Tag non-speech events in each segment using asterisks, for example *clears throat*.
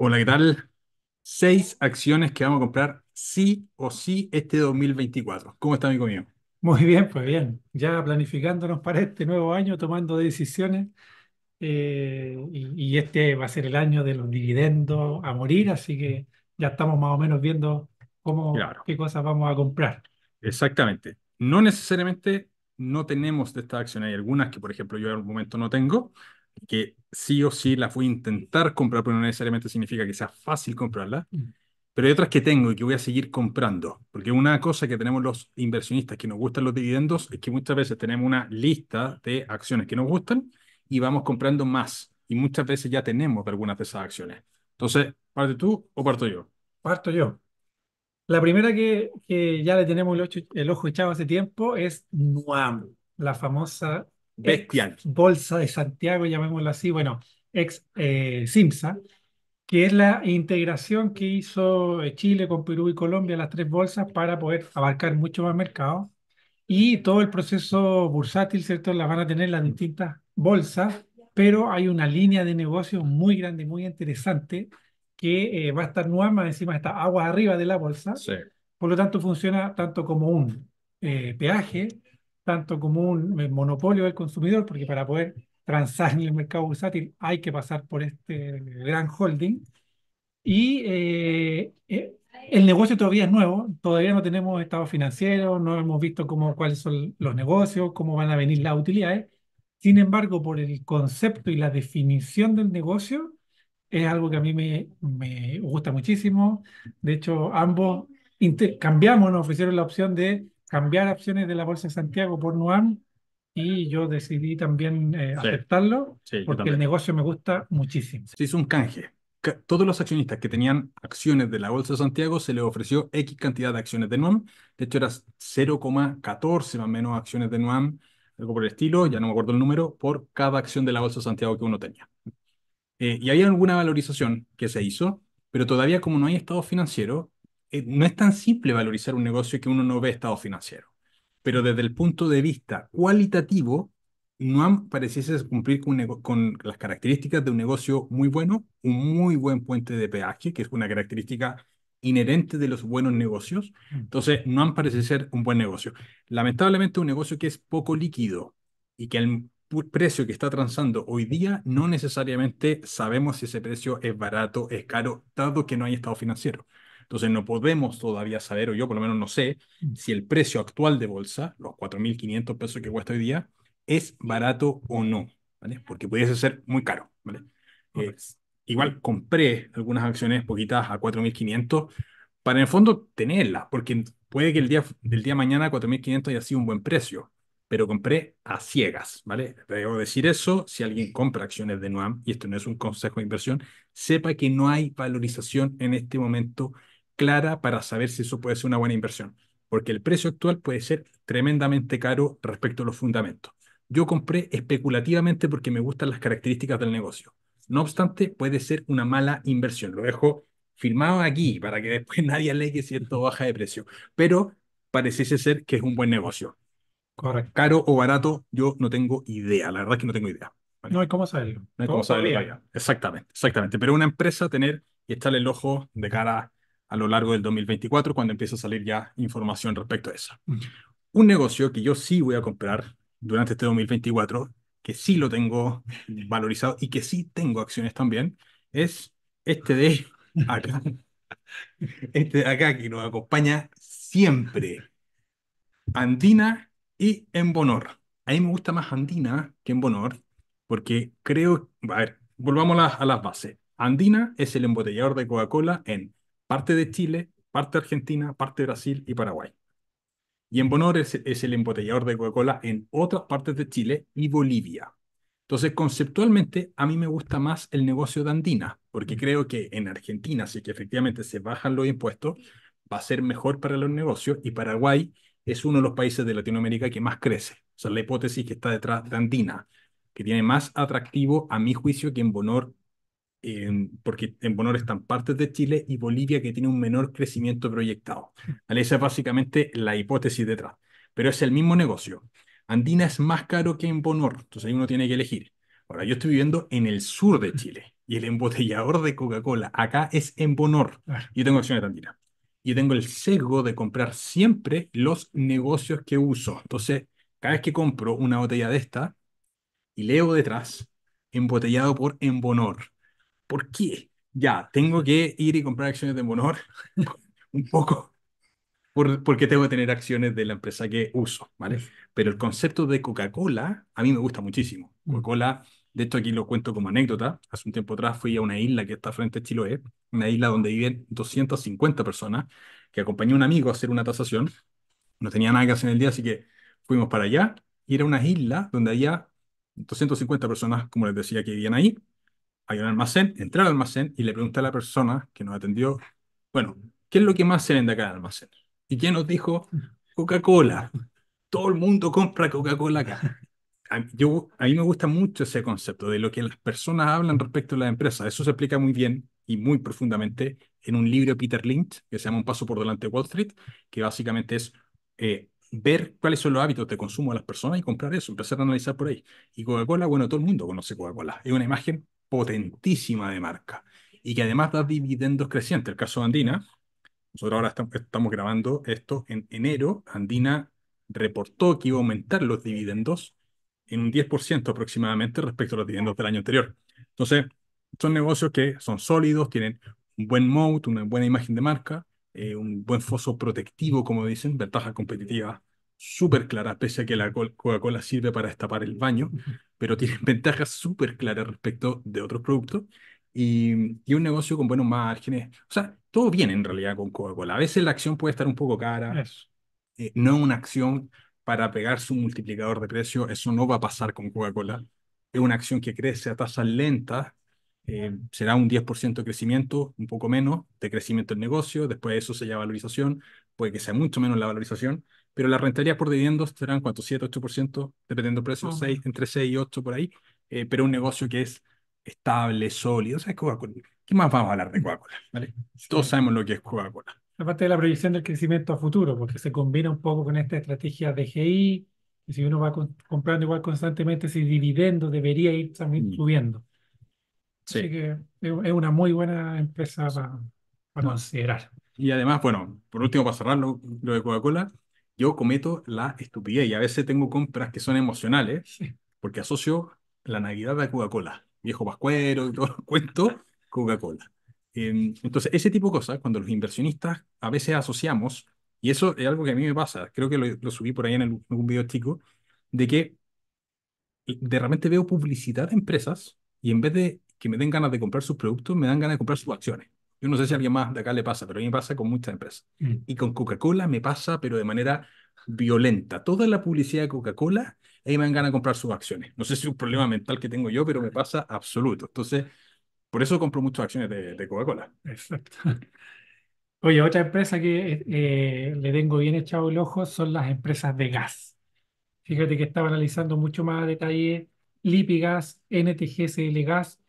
Hola, ¿qué tal? Seis acciones que vamos a comprar sí o sí este 2024. ¿Cómo está, amigo mío? Muy bien, pues bien. Ya planificándonos para este nuevo año, tomando decisiones. Eh, y, este va a ser el año de los dividendos a morir, así que ya estamos más o menos viendo cómo, qué cosas vamos a comprar. exactamente. No necesariamente no tenemos de estas acciones. Hay algunas que, por ejemplo, yo en algún momento no tengo, que sí o sí la fui a intentar comprar, pero no necesariamente significa que sea fácil comprarla. Mm. Pero hay otras que tengo y que voy a seguir comprando, porque una cosa que tenemos los inversionistas que nos gustan los dividendos es que muchas veces tenemos una lista de acciones que nos gustan y vamos comprando más. Y muchas veces ya tenemos algunas de esas acciones. Entonces, ¿parte tú o parto yo? Parto yo. La primera que, ya le tenemos el, el ojo echado hace tiempo es Nuam, la famosa Bolsa de Santiago, llamémoslo así, bueno, ex eh, que es la integración que hizo eh, Chile con Perú y Colombia, las tres bolsas, para poder abarcar mucho más mercado. Y todo el proceso bursátil, ¿cierto? La van a tener las distintas bolsas, pero hay una línea de negocio muy grande, muy interesante, que eh, va a estar nueva, encima está agua arriba de la bolsa. Por lo tanto, funciona tanto como un eh, peaje tanto como un eh, monopolio del consumidor, porque para poder transar en el mercado bursátil hay que pasar por este gran holding. Y eh, eh, el negocio todavía es nuevo, todavía no tenemos estados financieros, no hemos visto cómo, cuáles son los negocios, cómo van a venir las utilidades. Sin embargo, por el concepto y la definición del negocio, es algo que a mí me, me gusta muchísimo. De hecho, ambos cambiamos, nos ofrecieron la opción de cambiar acciones de la Bolsa de Santiago por Nuam y yo decidí también eh, aceptarlo porque el negocio me gusta muchísimo. Se hizo un canje. Todos los accionistas que tenían acciones de la Bolsa de Santiago se les ofreció X cantidad de acciones de Nuam. De hecho, eran 0,14 más o menos acciones de Nuam, algo por el estilo, ya no me acuerdo el número, por cada acción de la Bolsa de Santiago que uno tenía. Eh, y había alguna valorización que se hizo, pero todavía como no hay estado financiero, eh, no es tan simple valorizar un negocio que uno no ve estado financiero. Pero desde el punto de vista cualitativo, no han pareciese cumplir con, las características de un negocio muy bueno, un muy buen puente de peaje, que es una característica inherente de los buenos negocios. Mm. Entonces, han parecido ser un buen negocio. Lamentablemente, un negocio que es poco líquido y que el precio que está transando hoy día no necesariamente sabemos si ese precio es barato, es caro, dado que no hay estado financiero. Entonces no podemos todavía saber, o yo por lo menos no sé, mm. si el precio actual de bolsa, los 4.500 pesos que cuesta hoy día, es barato o no, ¿vale? Porque pudiese ser muy caro, ¿vale? Eh, igual compré algunas acciones poquitas a 4.500 para en el fondo tenerlas, porque puede que el día, del día mañana 4.500 haya sido un buen precio, pero compré a ciegas, ¿vale? Debo decir eso, si alguien compra acciones de NUAM, y esto no es un consejo de inversión, sepa que no hay valorización en este momento clara para saber si eso puede ser una buena inversión, porque el precio actual puede ser tremendamente caro respecto a los fundamentos. Yo compré especulativamente porque me gustan las características del negocio. No obstante, puede ser una mala inversión. Lo dejo firmado aquí para que después *laughs* nadie lee que esto baja de precio. Pero parece ser que es un buen negocio. Caro o barato, yo no tengo idea. La verdad es que no tengo idea. No hay cómo saberlo. Exactamente, exactamente. Pero una empresa tener y estar el ojo de cara a lo largo del 2024 cuando empiece a salir ya información respecto a eso. Un negocio que yo sí voy a comprar durante este 2024, que sí lo tengo valorizado y que sí tengo acciones también, es este de acá. *laughs* Este de acá que nos acompaña siempre. Andina y Embonor A mí me gusta más Andina que Embonor porque creo, a ver, volvamos a las bases. Andina es el embotellador de Coca-Cola en parte de Chile, parte de Argentina, parte de Brasil y Paraguay. Y en Bonor es, el embotellador de Coca-Cola en otras partes de Chile y Bolivia. Entonces, conceptualmente, a mí me gusta más el negocio de Andina, porque creo que en Argentina, si que efectivamente se bajan los impuestos, va a ser mejor para los negocios y Paraguay es uno de los países de Latinoamérica que más crece. O sea, la hipótesis que está detrás de Andina, que tiene más atractivo, a mi juicio, que en Bonor porque en Bonor están partes de Chile y Bolivia que tiene un menor crecimiento proyectado. *laughs* Esa es básicamente la hipótesis detrás, pero es el mismo negocio. Andina es más caro que en Bonor, entonces ahí uno tiene que elegir. Ahora, yo estoy viviendo en el sur de Chile *laughs* y el embotellador de Coca-Cola acá es en Bonor. Yo tengo acciones de Andina y tengo el sesgo de comprar siempre los negocios que uso. Entonces, cada vez que compro una botella de esta y leo detrás, embotellado por Bonor ¿Por qué? Ya, tengo que ir y comprar acciones de Monor *laughs* un poco, porque tengo que tener acciones de la empresa que uso, ¿vale? Pero el concepto de Coca-Cola a mí me gusta muchísimo. Mm. Coca-Cola, de hecho aquí lo cuento como anécdota, hace un tiempo atrás fui a una isla que está frente a Chiloé, una isla donde viven 250 personas, que acompañó a un amigo a hacer una tasación, no tenía nada que hacer en el día, así que fuimos para allá, y era una isla donde había 250 personas, como les decía, que vivían ahí, hay un almacén, entrar al almacén y le pregunta a la persona que nos atendió, bueno, ¿qué es lo que más se vende acá en el almacén? ¿Y quien nos dijo? Coca-Cola. Todo el mundo compra Coca-Cola acá. A, yo, a mí me gusta mucho ese concepto de lo que las personas hablan respecto a la empresa Eso se explica muy bien y muy profundamente en un libro de Peter Lynch que se llama Un paso por delante de Wall Street, que básicamente es eh, ver cuáles son los hábitos de consumo de las personas y comprar eso, empezar a analizar por ahí. Y Coca-Cola, bueno, todo el mundo conoce Coca-Cola. Es una imagen potentísima de marca y que además da dividendos crecientes. El caso de Andina, nosotros ahora estamos grabando esto en enero, Andina reportó que iba a aumentar los dividendos en un 10% aproximadamente respecto a los dividendos del año anterior. Entonces, son negocios que son sólidos, tienen un buen moat, una buena imagen de marca, eh, un buen foso protectivo, como dicen, ventaja competitiva súper clara, pese a que la Coca-Cola sirve para destapar el baño, pero tiene *laughs* ventajas súper claras respecto de otros productos. Y, un negocio con buenos márgenes. O sea, todo viene en realidad con Coca-Cola. A veces la acción puede estar un poco cara. Eh, no una acción para pegar su multiplicador de precio. Eso no va a pasar con Coca-Cola. Es una acción que crece a tasas lentas. Eh, será un 10% de crecimiento, un poco menos de crecimiento del negocio. Después de eso se llama valorización. Puede que sea mucho menos la valorización pero las rentabilidades por dividendos serán cuánto, 7, 8%, dependiendo del precio, entre 6 y 8 por ahí, eh, pero un negocio que es estable, sólido, o sea, Coca-Cola. ¿Qué más vamos a hablar de Coca-Cola? Todos sabemos lo que es Coca-Cola. Aparte de la proyección del crecimiento a futuro, porque se combina un poco con esta estrategia de GI, y si uno va comprando igual constantemente ese dividendo, debería ir también mm. subiendo. Así que es una muy buena empresa para, considerar. Y además, bueno, por último, para cerrarlo, lo de Coca-Cola, yo cometo la estupidez y a veces tengo compras que son emocionales porque asocio la Navidad a Coca-Cola, viejo pascuero y todo cuento, Coca-Cola. Em, entonces, ese tipo de cosas, cuando los inversionistas a veces asociamos, y eso es algo que a mí me pasa, creo que lo, subí por ahí en, algún video chico, de que de repente veo publicidad de empresas y en vez de que me den ganas de comprar sus productos, me dan ganas de comprar sus acciones. Yo no sé si a alguien más de acá le pasa, pero a mí me pasa con muchas empresas. Mm. Y con Coca-Cola me pasa, pero de manera violenta. Toda la publicidad de Coca-Cola, ahí me dan ganas comprar sus acciones. No sé si es un problema mental que tengo yo, pero me pasa absoluto. Entonces, por eso compro muchas acciones de, Coca-Cola. Exacto. *laughs* Oye, otra empresa que eh, le tengo bien echado el ojo son las empresas de gas. Fíjate que estaba analizando mucho más detalle Lipigas, NTGSL Gas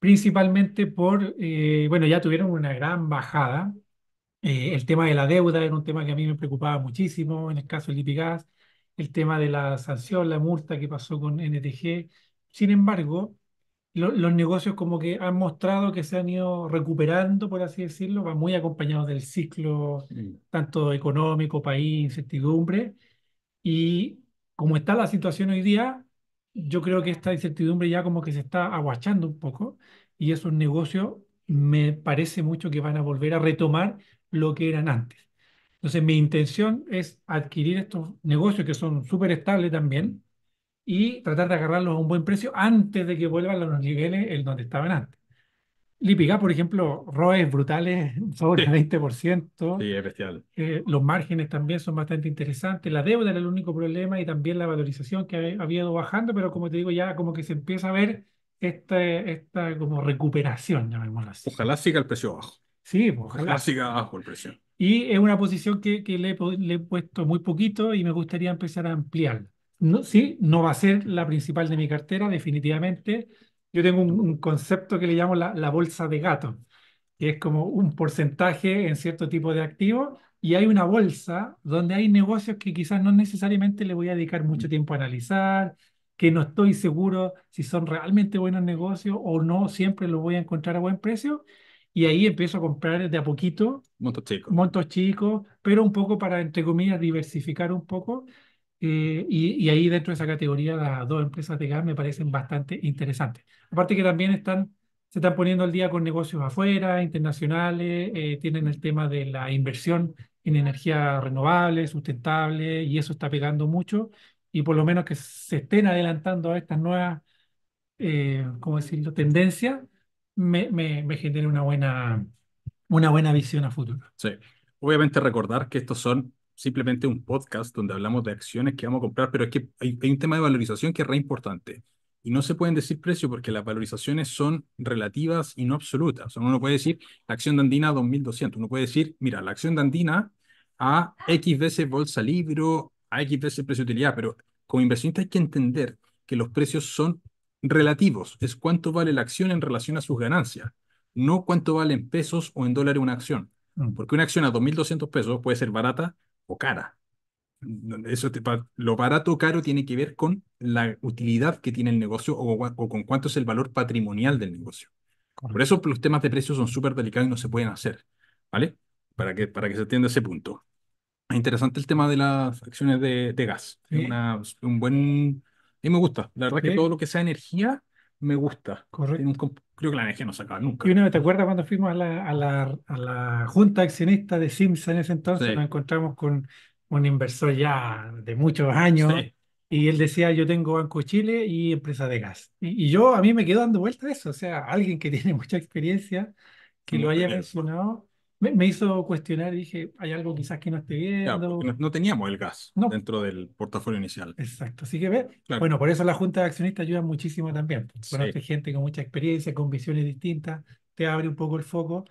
principalmente por, eh, bueno, ya tuvieron una gran bajada. Eh, el tema de la deuda era un tema que a mí me preocupaba muchísimo en el caso de Lipigas, el tema de la sanción, la multa que pasó con NTG. Sin embargo, los negocios como que han mostrado que se han ido recuperando, por así decirlo, va muy acompañado del ciclo tanto económico, país, incertidumbre. Y como está la situación hoy día, yo creo que esta incertidumbre ya como que se está aguachando un poco y esos negocios me parece mucho que van a volver a retomar lo que eran antes. Entonces mi intención es adquirir estos negocios que son súper estables también y tratar de agarrarlos a un buen precio antes de que vuelvan a los niveles en donde estaban antes. Lípica, por ejemplo, ROEs brutales *laughs* sobre el 20%. Sí, es bestial. Eh, los márgenes también son bastante interesantes. La deuda era el único problema y también la valorización que había ido bajando, pero como te digo, ya como que se empieza a ver esta, esta como recuperación, llamémoslo así. Ojalá siga el precio bajo. Sí, pues, ojalá. siga bajo el precio. Y es una posición que, que le, he puesto muy poquito y me gustaría empezar a ampliar. No, sí, no va a ser la principal de mi cartera, definitivamente yo tengo un, concepto que le llamo la, la, bolsa de gato, que es como un porcentaje en cierto tipo de activos y hay una bolsa donde hay negocios que quizás no necesariamente le voy a dedicar mucho mm. tiempo a analizar, que no estoy seguro si son realmente buenos negocios o no, siempre los voy a encontrar a buen precio. Y ahí empiezo a comprar de a poquito. Montos chicos. Montos chicos, pero un poco para, entre comillas, diversificar un poco eh, y, ahí dentro de esa categoría las dos empresas de gas me parecen bastante interesantes. Aparte que también están, se están poniendo al día con negocios afuera, internacionales, eh, tienen el tema de la inversión en energía renovable, sustentable, y eso está pegando mucho. Y por lo menos que se estén adelantando a estas nuevas, eh, ¿cómo decirlo?, tendencias, me, me, me genera una buena, una buena visión a futuro. Sí. Obviamente recordar que estos son simplemente un podcast donde hablamos de acciones que vamos a comprar, pero es que hay, un tema de valorización que es re importante. Y no se pueden decir precios porque las valorizaciones son relativas y no absolutas. uno no puede decir la acción de Andina 2200. Uno puede decir, mira, la acción de Andina a X veces bolsa libro, a X veces precio de utilidad. Pero como inversionista hay que entender que los precios son relativos. Es cuánto vale la acción en relación a sus ganancias, no cuánto vale en pesos o en dólares una acción. Mm. Porque una acción a 2200 pesos puede ser barata, o cara. Eso lo barato o caro tiene que ver con la utilidad que tiene el negocio o, con cuánto es el valor patrimonial del negocio. Por eso los temas de precios son súper delicados y no se pueden hacer, ¿vale? Para que, para que se atienda ese punto. interesante el tema de las acciones de, gas. un buen... Y me gusta. La verdad que todo lo que sea energía me gusta. Correcto creo que la energía no se nunca. Y una vez, ¿te acuerdas cuando fuimos a la, a la, a la junta accionista de Simpson en ese entonces? Nos encontramos con un inversor ya de muchos años. Y él decía, yo tengo Banco Chile y empresa de gas. Y, yo a mí me quedo dando vueltas eso. O sea, alguien que *laughs* tiene mucha experiencia, que mm, lo haya mencionado, me, hizo cuestionar y dije, hay algo quizás que no esté viendo. no, teníamos el gas dentro del portafolio inicial. Exacto, así que ve, bueno, por eso la Junta de Accionistas ayuda muchísimo también. Bueno, pues gente con mucha experiencia, con visiones distintas, te abre un poco el foco.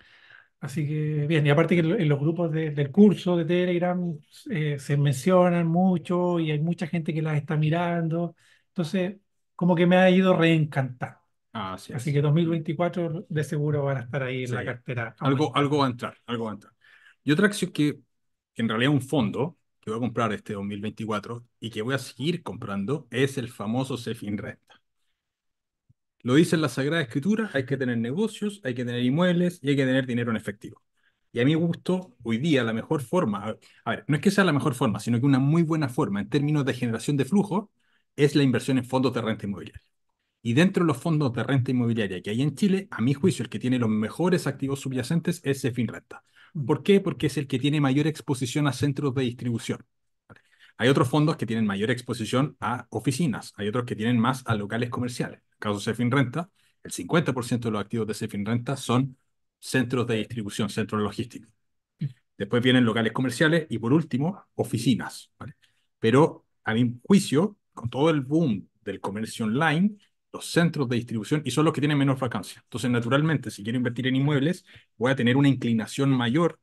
Así que bien, y aparte que en los grupos del curso de Telegram eh, se mencionan mucho y hay mucha gente que las está mirando. Entonces, como que me ha ido reencantando. Ah, así, que 2024 de seguro van a estar ahí en la cartera. Algo, algo va a entrar, algo va a entrar. Y otra acción que en realidad un fondo que voy a comprar este 2024 y que voy a seguir comprando es el famoso Cefin Renta. Lo dice la Sagrada Escritura, hay que tener negocios, hay que tener inmuebles y hay que tener dinero en efectivo. Y a mi gusto, hoy día la mejor forma, a ver, no es que sea la mejor forma, sino que una muy buena forma en términos de generación de flujo es la inversión en fondos de renta inmobiliaria. Y dentro de los fondos de renta inmobiliaria que hay en Chile, a mi mm. juicio, el que tiene los mejores activos subyacentes es Renta. Mm. ¿Por qué? Porque es el que tiene mayor exposición a centros de distribución. Hay otros fondos que tienen mayor exposición a oficinas, hay otros que tienen más a locales comerciales. En el caso de Renta, el 50% de los activos de Renta... son centros de distribución, centros logísticos. Mm. Después vienen locales comerciales y por último, oficinas. Pero a mi juicio, con todo el boom del comercio online, los centros de distribución y son los que tienen menor vacancia. Entonces, naturalmente, si quiero invertir en inmuebles, voy a tener una inclinación mayor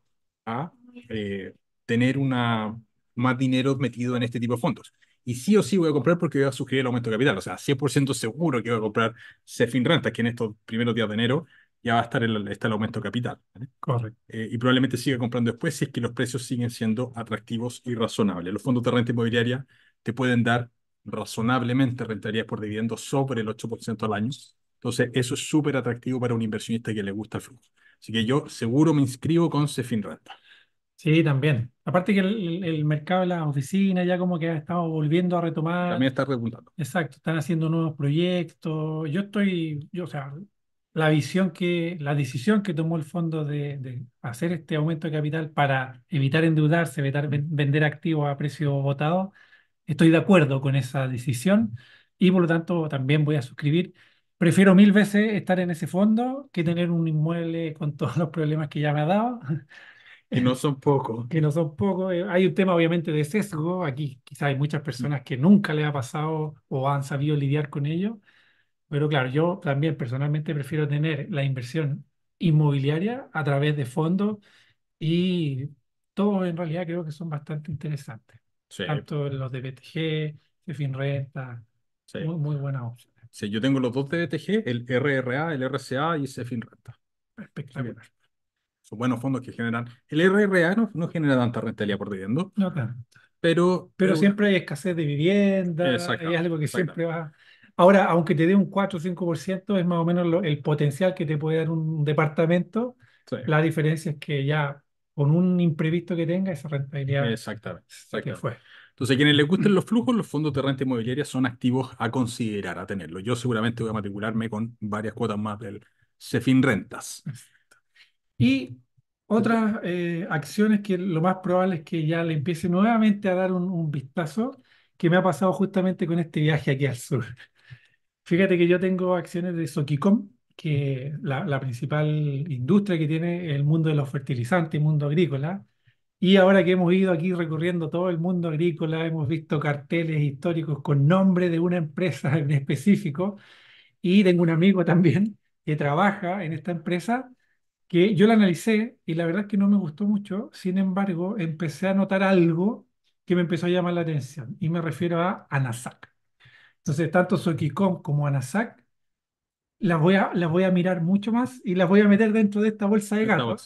a eh, tener una, más dinero metido en este tipo de fondos. Y sí o sí voy a comprar porque voy a sugerir el aumento de capital. O sea, 100% seguro que voy a comprar Cefin Renta, que en estos primeros días de enero ya va a estar el, está el aumento de capital. Correcto. Eh, y probablemente siga comprando después si es que los precios siguen siendo atractivos y razonables. Los fondos de renta inmobiliaria te pueden dar razonablemente rentarías por dividendo sobre el 8% al año. Entonces, eso es súper atractivo para un inversionista que le gusta el flujo. Así que yo seguro me inscribo con Renta... Sí, también. Aparte que el, mercado de las oficinas ya como que ha estado volviendo a retomar. También está repuntando. Exacto, están haciendo nuevos proyectos. Yo estoy, yo, o sea, la visión que, la decisión que tomó el fondo de, hacer este aumento de capital para evitar endeudarse, evitar vender activos a precio votado, estoy de acuerdo con esa decisión y por lo tanto también voy a suscribir. Prefiero mil veces estar en ese fondo que tener un inmueble con todos los problemas que ya me ha dado. *laughs* Que no son pocos. Que no son pocos. Eh, hay un tema obviamente de sesgo. Aquí quizás hay muchas personas que nunca le ha pasado o han sabido lidiar con ello. Pero claro, yo también personalmente prefiero tener la inversión inmobiliaria a través de fondos y todos en realidad creo que son bastante interesantes tanto los de BTG, Cefinrenta, muy, muy buena opción. Sí, yo tengo los dos de BTG, el RRA, el RCA y Cefinrenta. Espectacular. Sí, son buenos fondos que generan. El RRA no, genera tanta rentabilidad por dividendo. No tanto. Pero, pero, siempre hay escasez de vivienda, hay algo que siempre va. Ahora, aunque te dé un 4 o 5%, es más o menos el potencial que te puede dar un departamento. La diferencia es que ya con un imprevisto que tenga esa rentabilidad. Exactamente, Que fue. Entonces, quienes les gusten los flujos, *clears throat* los fondos de renta inmobiliaria son activos a considerar, a tenerlo. Yo seguramente voy a matricularme con varias cuotas más del Cefin Rentas. Y otras eh, acciones que lo más probable es que ya le empiece nuevamente a dar un, vistazo, que me ha pasado justamente con este viaje aquí al sur. *laughs* Fíjate que yo tengo acciones de Soquicom, que la, la, principal industria que tiene el mundo de los fertilizantes, y mundo agrícola. Y ahora que hemos ido aquí recorriendo todo el mundo agrícola, hemos visto carteles históricos con nombre de una empresa en específico. Y tengo un amigo también que trabaja en esta empresa que yo la analicé y la verdad es que no me gustó mucho. Sin embargo, empecé a notar algo que me empezó a llamar la atención y me refiero a ANASAC. Entonces, tanto Soquicom como ANASAC las voy, a, las voy a mirar mucho más y las voy a meter dentro de esta bolsa de gato.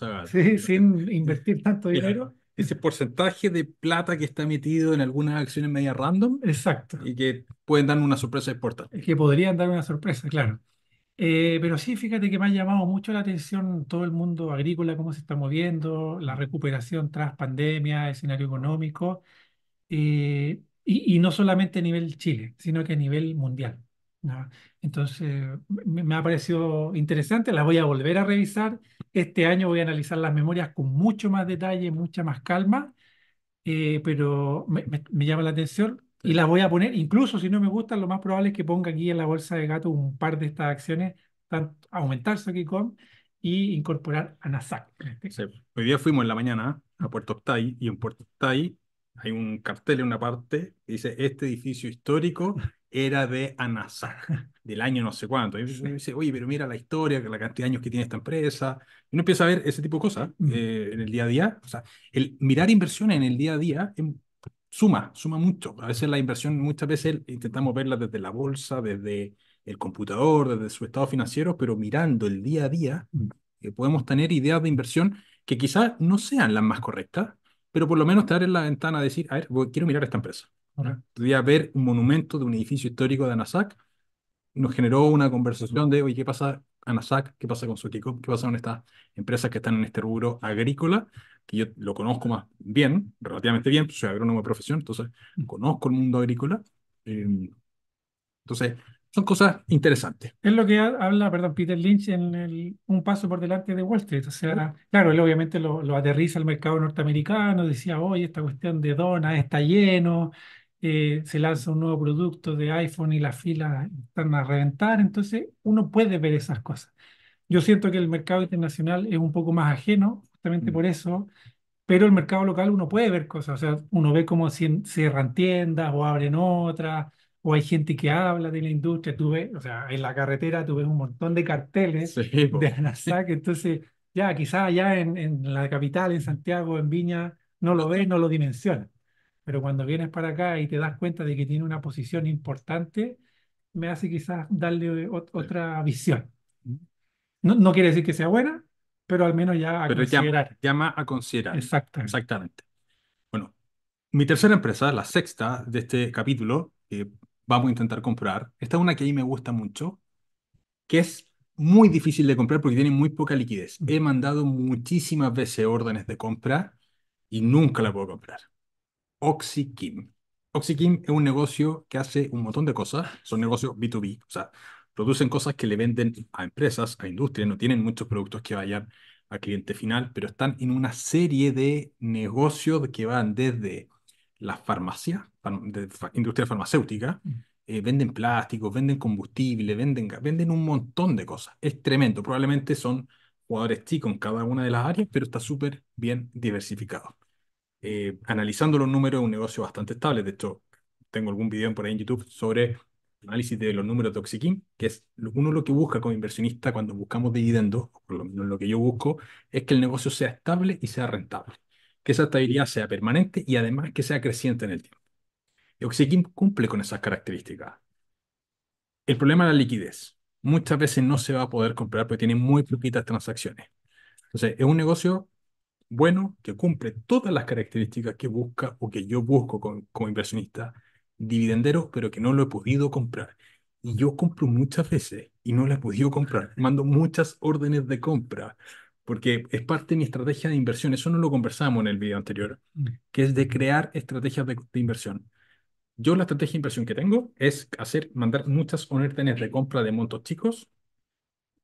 sin invertir tanto dinero. Ese porcentaje de plata que está metido en algunas acciones media random. Exacto. Y que pueden dar una sorpresa exportada Que podrían dar una sorpresa, claro. Eh, pero sí, fíjate que me ha llamado mucho la atención todo el mundo agrícola, cómo se está moviendo, la recuperación tras pandemia, escenario económico, eh, y, y no solamente a nivel Chile, sino que a nivel mundial. Entonces, me ha parecido interesante, las voy a volver a revisar. Este año voy a analizar las memorias con mucho más detalle, mucha más calma, eh, pero me, llama la atención y las voy a poner, incluso si no me gustan, lo más probable es que ponga aquí en la bolsa de gato un par de estas acciones, tanto aumentar Sokicom y incorporar a Nasac este Hoy día fuimos en la mañana ¿eh? a Puerto Octay y en Puerto Octay hay un cartel en una parte que dice este edificio histórico era de ANASA, *laughs* del año no sé cuánto. Y uno dice, oye, pero mira la historia, la cantidad de años que tiene esta empresa. Y uno empieza a ver ese tipo de cosas eh, en el día a día. O sea, el mirar inversiones en el día a día em, suma, suma mucho. A veces la inversión, muchas veces intentamos verla desde la bolsa, desde el computador, desde su estado financiero, pero mirando el día a día, mm. eh, podemos tener ideas de inversión que quizás no sean las más correctas, pero por lo menos te en la ventana de decir, a ver, quiero mirar esta empresa podía ver un monumento de un edificio histórico de Anasac, nos generó una conversación de, oye, ¿qué pasa Anasac? ¿Qué pasa con su ¿Qué pasa con estas empresas que están en este rubro agrícola? Que yo lo conozco más bien, relativamente bien, pues soy agrónomo de profesión, entonces mm. conozco el mundo agrícola. Em, entonces, son cosas interesantes. Es lo que habla, perdón, Peter Lynch en el, Un paso por delante de Wall Street. O sea, claro, él obviamente lo, aterriza al mercado norteamericano, decía, oye, esta cuestión de donas está lleno, eh, se lanza un nuevo producto de iPhone y las filas están a reventar, entonces uno puede ver esas cosas. Yo siento que el mercado internacional es un poco más ajeno, justamente mm. por eso, pero el mercado local uno puede ver cosas, o sea, uno ve cómo cierran tiendas o abren otras, o hay gente que habla de la industria, tú ves, o sea, en la carretera tú ves un montón de carteles *laughs* de entonces ya quizás allá en, en la capital, en Santiago, en Viña, no lo *laughs* ves, no lo dimensionas pero cuando vienes para acá y te das cuenta de que tiene una posición importante, me hace quizás darle otra visión. No, quiere decir que sea buena, pero al menos ya a considerar. Llama, a considerar. Exactamente. Exactamente. Bueno, mi tercera empresa, la sexta de este capítulo, que vamos a intentar comprar, esta es una que a mí me gusta mucho, que es muy difícil de comprar porque tiene muy poca liquidez. He mandado muchísimas veces órdenes de compra y nunca la puedo comprar. OxyKim. OxyKim es un negocio que hace un montón de cosas, son negocios B2B, o sea, producen cosas que le venden a empresas, a industrias, no tienen muchos productos que vayan al cliente final, pero están en una serie de negocios que van desde las farmacias, de industria farmacéutica, mm. eh, venden plásticos, venden combustible, venden, venden un montón de cosas. Es tremendo, probablemente son jugadores chicos en cada una de las áreas, pero está súper bien diversificado. Eh, analizando los números, es un negocio bastante estable. De hecho, tengo algún video por ahí en YouTube sobre análisis de los números de Oxykin, que es uno lo que busca como inversionista cuando buscamos dividendos, por lo menos lo que yo busco, es que el negocio sea estable y sea rentable, que esa estabilidad sea permanente y además que sea creciente en el tiempo. Y cumple con esas características. El problema es la liquidez. Muchas veces no se va a poder comprar porque tiene muy poquitas transacciones. Entonces, es un negocio bueno, que cumple todas las características que busca o que yo busco como inversionista Dividenderos, pero que no lo he podido comprar. Y yo compro muchas veces y no la he podido comprar. *laughs* Mando muchas órdenes de compra porque es parte de mi estrategia de inversión. Eso no lo conversamos en el video anterior, mm. que es de crear estrategias de, de inversión. Yo la estrategia de inversión que tengo es hacer, mandar muchas órdenes de compra de montos chicos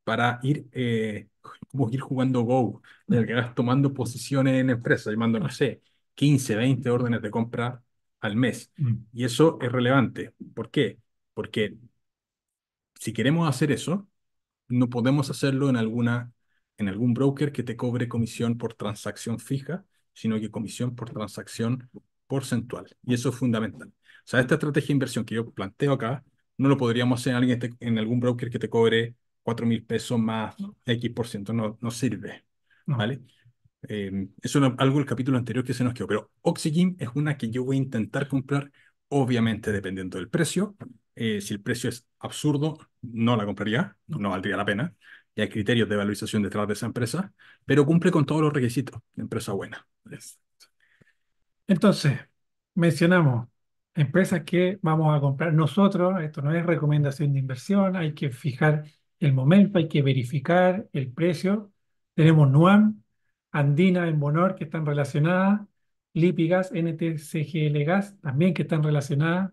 para ir, eh, como ir jugando Go, de que vas tomando posiciones en empresas, llamando, no sé, 15, 20 órdenes de compra al mes. Mm. Y eso es relevante. ¿Por qué? Porque si queremos hacer eso, no podemos hacerlo en, alguna, en algún broker que te cobre comisión por transacción fija, sino que comisión por transacción porcentual. Y eso es fundamental. O sea, esta estrategia de inversión que yo planteo acá, no lo podríamos hacer en, alguien en algún broker que te cobre 4 mil pesos más X por ciento no, no sirve, ¿vale? Eh, eso es algo del capítulo anterior que se nos quedó, pero Oxygen es una que yo voy a intentar comprar, obviamente dependiendo del precio. Eh, si el precio es absurdo, no la compraría, no valdría la pena. Y hay criterios de valorización detrás de esa empresa, pero cumple con todos los requisitos de empresa buena. Entonces, mencionamos empresas que vamos a comprar nosotros, esto no es recomendación de inversión, hay que fijar el momento, hay que verificar el precio. Tenemos NUAM, Andina en Bonor, que están relacionadas, Lipigas, NTCGL Gas, también que están relacionadas,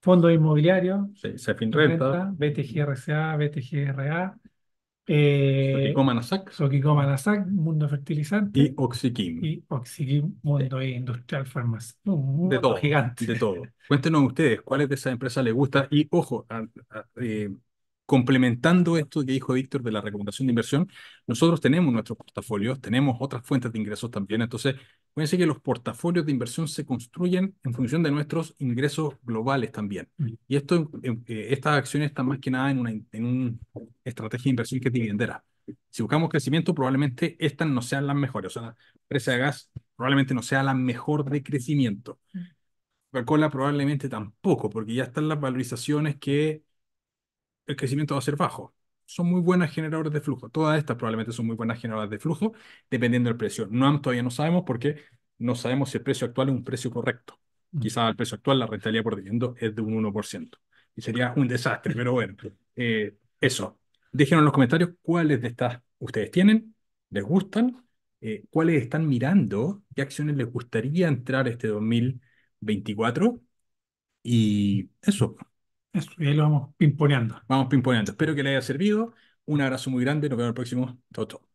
Fondo Inmobiliario. sí, BTGRCA, BTGRA, eh, Nasac Mundo Fertilizante. Y Oxiquim. Y Oxiquim, Mundo Industrial Farmacéutico. de todo, gigante. De todo. Cuéntenos ustedes cuáles de esas empresas les gusta y, ojo, eh, complementando esto que dijo Víctor de la recomendación de inversión, nosotros tenemos nuestros portafolios, tenemos otras fuentes de ingresos también. Entonces, fíjense que los portafolios de inversión se construyen en función de nuestros ingresos globales también. Mm. Y esto, eh, eh, estas acciones están más que nada en una, estrategia de inversión que es dividendera. Si buscamos crecimiento, probablemente estas no sean las mejores. O sea, la empresa de gas probablemente no sea la mejor de crecimiento. Mm. Coca-Cola probablemente tampoco, porque ya están las valorizaciones que el crecimiento va a ser bajo. Son muy buenas generadoras de flujo. Todas estas probablemente son muy buenas generadoras de flujo, dependiendo del precio. No, todavía no sabemos porque no sabemos si el precio actual es un precio correcto. Mm. Quizás el precio actual, la rentabilidad por dividendo es de un 1%. Y sería un desastre, pero bueno. *laughs* Eh, eso. Déjenos en los comentarios cuáles de estas ustedes tienen, les gustan, eh, cuáles están mirando, qué acciones les gustaría entrar este 2024. Y eso. Eso, y ahí lo vamos pimponeando. Vamos pimponeando. Espero que le haya servido. Un abrazo muy grande. Nos vemos el próximo. toto